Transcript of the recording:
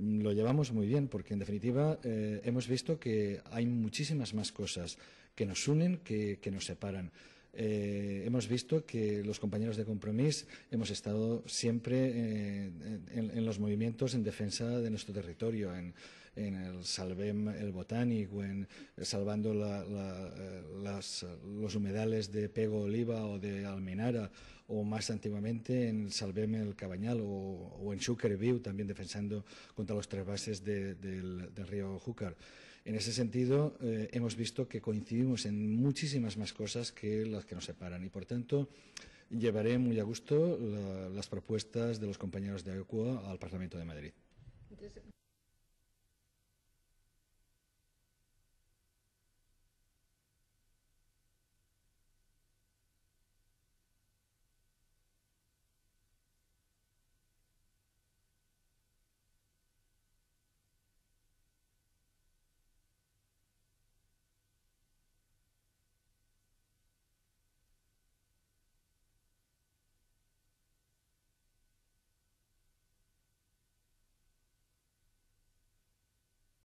Mm, lo llevamos muy bien porque en definitiva eh, hemos visto que hay muchísimas más cosas que nos unen que, que nos separan. Eh, hemos visto que los compañeros de Compromís hemos estado siempre eh, en, los movimientos en defensa de nuestro territorio, en, el Salvem el Botánico, en salvando eh, las, los humedales de Pego Oliva o de Almenara, o más antiguamente en Salvem el Cabañal o, en Xúquer View, también defensando contra los tres bases del río Júcar. En ese sentido, eh, hemos visto que coincidimos en muchísimas más cosas que las que nos separan y, por tanto, llevaré muy a gusto las propuestas de los compañeros de AECUA al Parlamento de Madrid.